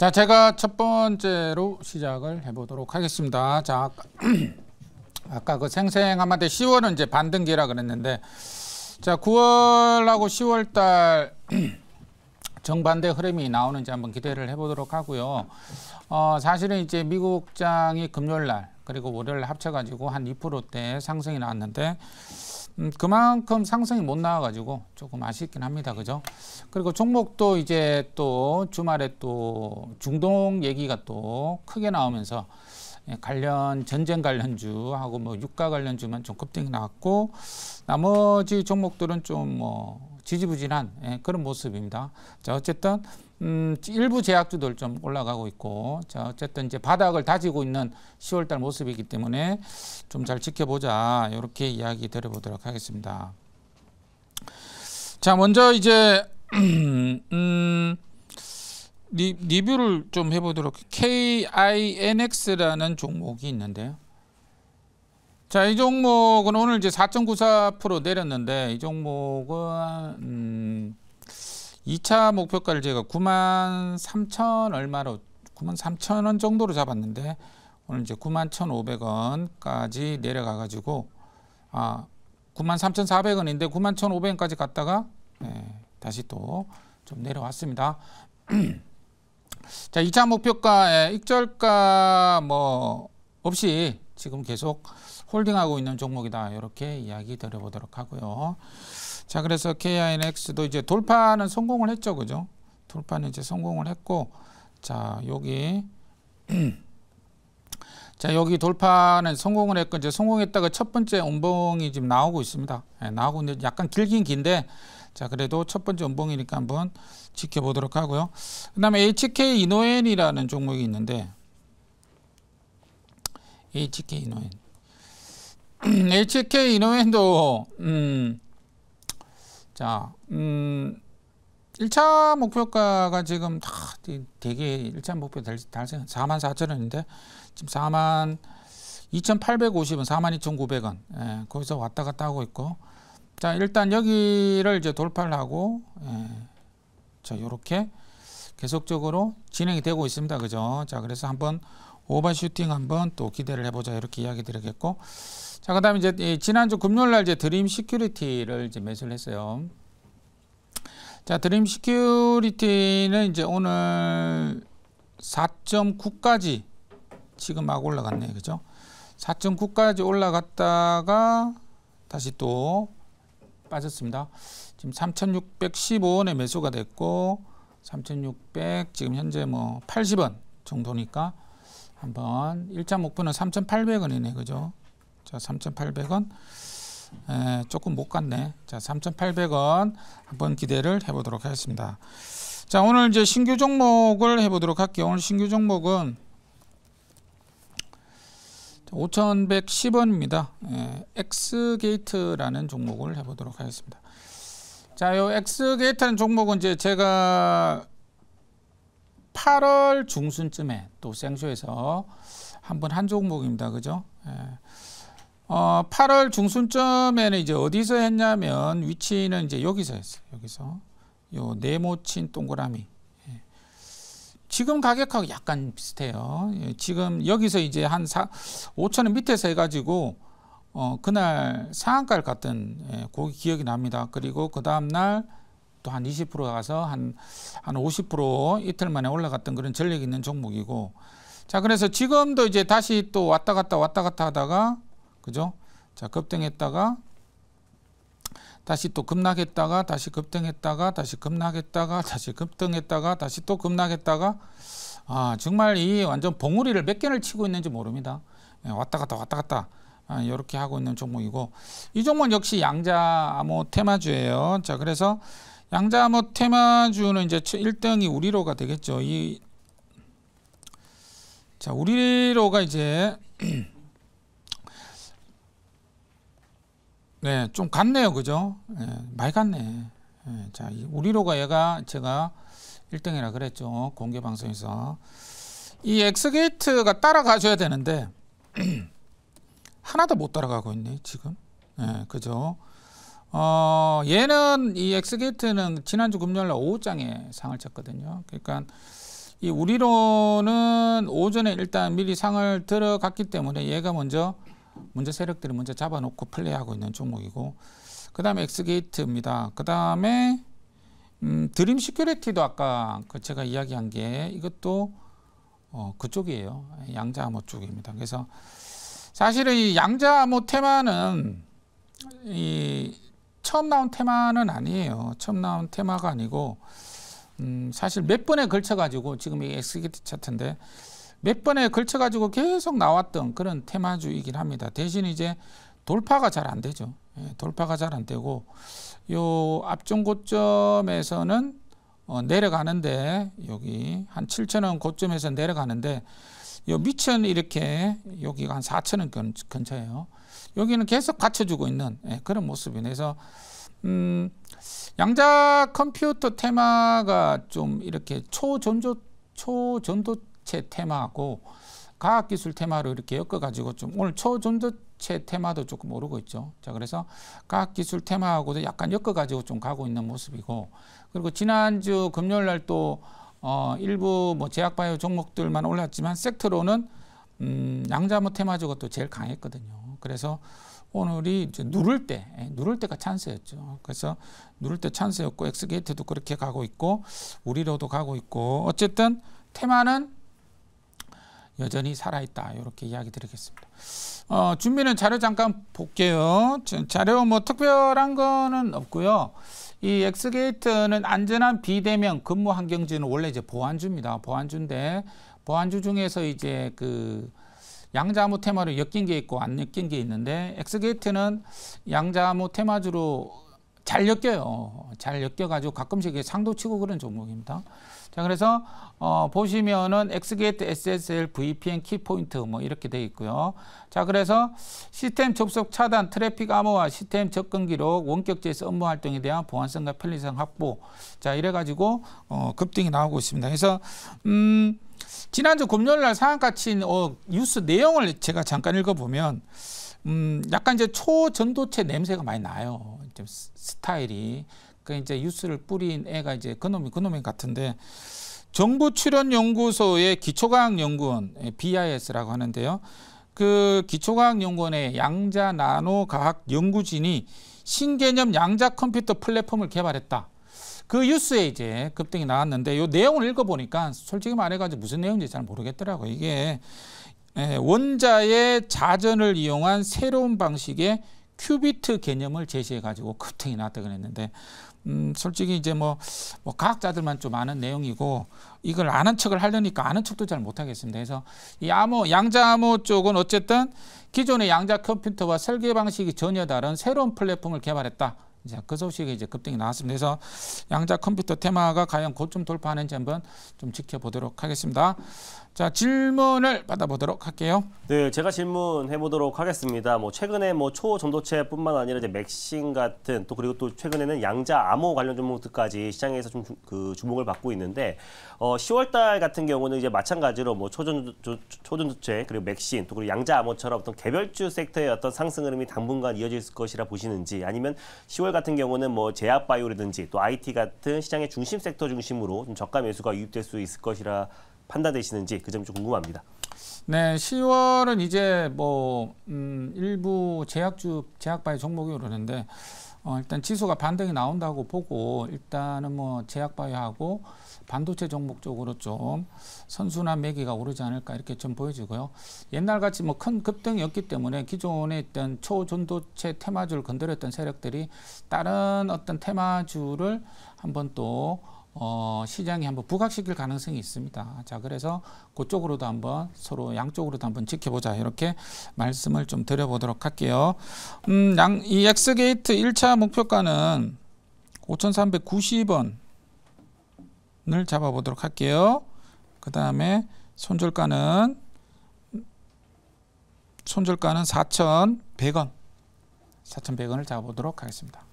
자, 제가 첫 번째로 시작을 해보도록 하겠습니다. 자, 아까, 아까 그 생생한마디 10월은 이제 반등기라 그랬는데, 자, 9월하고 10월달 정반대 흐름이 나오는지 한번 기대를 해보도록 하고요. 어, 사실은 이제 미국장이 금요일 날 그리고 월요일 합쳐가지고 한 2%대 상승이 나왔는데. 음, 그만큼 상승이 못 나와가지고 조금 아쉽긴 합니다. 그죠? 그리고 종목도 이제 또 주말에 또 중동 얘기가 또 크게 나오면서 예, 관련 전쟁 관련주하고 뭐 유가 관련주만 좀 급등이 나왔고 나머지 종목들은 좀 뭐 지지부진한 예, 그런 모습입니다. 자 어쨌든 음, 일부 제약주들 좀 올라가고 있고 자 어쨌든 이제 바닥을 다지고 있는 10월달 모습이기 때문에 좀 잘 지켜보자 이렇게 이야기 드려보도록 하겠습니다. 자 먼저 이제 음, 리, 리뷰를 좀 해보도록 KINX라는 종목이 있는데요. 자, 이 종목은 오늘 이제 4.94% 내렸는데 이 종목은 음, 2차 목표가를 제가 9만 3천 얼마로 9만 3천 원 정도로 잡았는데 오늘 이제 9만 1,500원까지 내려가 가지고 아 9만 3,400원인데 9만 1,500원까지 갔다가 네, 다시 또 좀 내려왔습니다. 자, 2차 목표가에 익절가 뭐 없이 지금 계속 홀딩하고 있는 종목이다. 이렇게 이야기 드려보도록 하고요. 자, 그래서 KINX도 이제 돌파는 성공을 했죠. 그죠? 돌파는 이제 성공을 했고, 자, 여기. 자, 여기 돌파는 성공을 했고, 이제 성공했다가 첫 번째 음봉이 지금 나오고 있습니다. 예, 나오고 있는데 약간 길긴 긴데, 자, 그래도 첫 번째 음봉이니까 한번 지켜보도록 하고요. 그 다음에 HK 이노엔이라는 종목이 있는데, HK 이노엔. HK 이노엔도, 음, 자, 음, 1차 목표가가 지금 다 되게 1차 목표 달성 4만 4천 원인데 지금 4만 2,850원, 4만 2,900원 예, 거기서 왔다 갔다 하고 있고 자 일단 여기를 이제 돌파를 하고 예, 자 요렇게 계속적으로 진행이 되고 있습니다. 그죠? 자 그래서 한번 오버슈팅 한번 또 기대를 해보자 이렇게 이야기 드리겠고 자, 그다음에 이제 지난주 금요일 날 이제 드림 시큐리티를 이제 매수를 했어요. 자, 드림 시큐리티는 이제 오늘 4.9까지 지금 막 올라갔네요. 그죠? 4.9까지 올라갔다가 다시 또 빠졌습니다. 지금 3,615원에 매수가 됐고 3,600 지금 현재 뭐 80원 정도니까 한번 1차 목표는 3,800원이네. 그죠? 자, 3,800원. 에, 조금 못 갔네. 자, 3,800원 한번 기대를 해보도록 하겠습니다. 자, 오늘 이제 신규 종목을 해보도록 할게요. 오늘 신규 종목은 5,110원입니다. 예, 엑스게이트라는 종목을 해보도록 하겠습니다. 자, 요 엑스게이트라는 종목은 이제 제가 8월 중순쯤에 또 생쇼에서 한번한 한 종목입니다. 그죠? 예. 어, 8월 중순쯤에는 이제 어디서 했냐면 위치는 이제 여기서 했어요. 여기서 요 네모친 동그라미. 예. 지금 가격하고 약간 비슷해요. 예, 지금 여기서 이제 한 4, 5천 원 밑에서 해가지고 어, 그날 상한가를 갔던 예, 고기 그 기억이 납니다. 그리고 그 다음날 또 한 20% 가서 한 한 50% 이틀 만에 올라갔던 그런 전력이 있는 종목이고 자 그래서 지금도 이제 다시 또 왔다 갔다 왔다 갔다 하다가 그죠? 자, 급등했다가 다시 또 급락했다가 다시 급등했다가 다시 급락했다가 다시 급등했다가 다시 또 급락했다가 아, 정말 이 완전 봉우리를 몇 개를 치고 있는지 모릅니다. 예, 왔다 갔다 왔다 갔다 아, 이렇게 하고 있는 종목이고 이 종목 역시 양자 암호 테마주예요. 자, 그래서 양자 암호 테마주는 이제 1등이 우리로가 되겠죠. 이 자, 우리로가 이제 네, 좀 같네요. 그죠? 네, 많이 같네. 네, 예, 자, 우리로가 얘가 제가 1등이라 그랬죠. 공개 방송에서. 이 엑스게이트가 따라가줘야 되는데 하나도 못 따라가고 있네, 지금. 네, 그죠? 어, 얘는 이 엑스게이트는 지난주 금요일 날 오후장에 상을 쳤거든요. 그러니까 이 우리로는 오전에 일단 미리 상을 들어갔기 때문에 얘가 먼저 문제 세력들이 먼저 잡아놓고 플레이하고 있는 종목이고 그 다음에 엑스게이트입니다. 그 다음에 음, 드림 시큐리티도 아까 그 제가 이야기한 게 이것도 어, 그쪽이에요. 양자암호 쪽입니다. 그래서 사실은 이 양자암호 테마는 이 처음 나온 테마는 아니에요. 처음 나온 테마가 아니고 음, 사실 몇 번에 걸쳐 가지고 지금 이 엑스게이트 차트인데 몇 번에 걸쳐 가지고 계속 나왔던 그런 테마주이긴 합니다. 대신 이제 돌파가 잘 안 되죠. 예, 돌파가 잘 안 되고 요 앞전 고점에서는 어, 내려가는데 여기 한 7천 원 고점에서 내려가는데 요밑은 이렇게 여기가 한 4천 원 근, 처예요 여기는 계속 받쳐주고 있는 예, 그런 모습이 그래서 음, 양자 컴퓨터 테마가 좀 이렇게 초전조 초전도 전자체 테마하고 과학기술 테마를 이렇게 엮어가지고 좀 오늘 초전자체 테마도 조금 오르고 있죠. 자 그래서 과학기술 테마하고도 약간 엮어가지고 좀 가고 있는 모습이고 그리고 지난주 금요일 날또 어, 일부 뭐 제약바이오 종목들만 올랐지만 섹터로는 음, 양자모 테마주가 또 제일 강했거든요. 그래서 오늘이 이제 누를 때, 예, 누를 때가 찬스였죠. 그래서 누를 때 찬스였고 엑스게이트도 그렇게 가고 있고 우리로도 가고 있고 어쨌든 테마는 여전히 살아있다 이렇게 이야기 드리겠습니다. 어, 준비는 자료 잠깐 볼게요. 자료 뭐 특별한 거는 없고요. 이 엑스게이트는 안전한 비대면 근무 환경지는 원래 이제 보안주입니다. 보안주인데 보안주 중에서 이제 그양자암 테마로 엮인 게 있고 안 엮인 게 있는데 엑스게이트는 양자암 테마주로 잘 엮여요. 잘 엮여가지고 가끔씩 상도 치고 그런 종목입니다. 자, 그래서, 어, 보시면은 엑스게이트 SSL VPN 키포인트 뭐 이렇게 돼 있고요. 자, 그래서 시스템 접속 차단, 트래픽 암호화, 시스템 접근 기록, 원격 제에서 업무 활동에 대한 보안성과 편리성 확보. 자, 이래가지고, 어, 급등이 나오고 있습니다. 그래서, 음, 지난주 금요일 날 상한가치 어, 뉴스 내용을 제가 잠깐 읽어보면, 음, 약간 이제 초전도체 냄새가 많이 나요. 좀 스타일이. 그 이제 유스를 뿌린 애가 이제 그놈이 그놈이 같은데 정부 출연 연구소의 기초과학 연구원 예, BIS라고 하는데요. 그 기초과학 연구원의 양자 나노 과학 연구진이 신개념 양자 컴퓨터 플랫폼을 개발했다. 그 뉴스에 이제 급등이 나왔는데 요 내용을 읽어보니까 솔직히 말해가지고 무슨 내용인지 잘모르겠더라고 이게 예, 원자의 자전을 이용한 새로운 방식의 큐비트 개념을 제시해 가지고 급등이 났다 고 그랬는데 음 솔직히 이제 뭐, 뭐 과학자들만 좀 아는 내용이고 이걸 아는 척을 하려니까 아는 척도 잘 못하겠습니다. 그래서 이 암호 양자 암호 쪽은 어쨌든 기존의 양자 컴퓨터와 설계 방식이 전혀 다른 새로운 플랫폼을 개발했다. 이제 그 소식이 이제 급등이 나왔습니다. 그래서 양자 컴퓨터 테마가 과연 곧 좀 돌파하는지 한번 좀 지켜보도록 하겠습니다. 자 질문을 받아보도록 할게요. 네, 제가 질문해 보도록 하겠습니다. 뭐 최근에 뭐 초전도체뿐만 아니라 이제 맥신 같은 또 그리고 또 최근에는 양자 암호 관련 종목들까지 시장에서 좀 그 주목을 받고 있는데 어 10월달 같은 경우는 이제 마찬가지로 뭐 초전 초전도체 그리고 맥신 또 그리고 양자 암호처럼 어떤 개별주 섹터의 어떤 상승 흐름이 당분간 이어질 것이라 보시는지 아니면 10월 서울 같은 경우는 뭐 제약바이오라든지 또 IT 같은 시장의 중심 섹터 중심으로 좀 저가 매수가 유입될 수 있을 것이라 판단되시는지 그 점이 좀 궁금합니다. 네, 10월은 이제 뭐 음, 일부 제약주 제약바이 종목이 오르는데 어, 일단 지수가 반등이 나온다고 보고 일단은 뭐 제약바이오하고 반도체 종목 쪽으로 좀선순환 매기가 오르지 않을까 이렇게 좀 보여지고요. 옛날같이 뭐 큰 급등이 없기 때문에 기존에 있던 초전도체 테마주를 건드렸던 세력들이 다른 어떤 테마주를 한번 또 어, 시장에 한번 부각시킬 가능성이 있습니다. 자, 그래서 그쪽으로도 한번 서로 양쪽으로도 한번 지켜보자. 이렇게 말씀을 좀 드려보도록 할게요. 음, 양, 이 엑스게이트 1차 목표가는 5,390원 을 잡아보도록 할게요. 그 다음에 손절가는 손절가는 4,100원 4,100원을 잡아보도록 하겠습니다.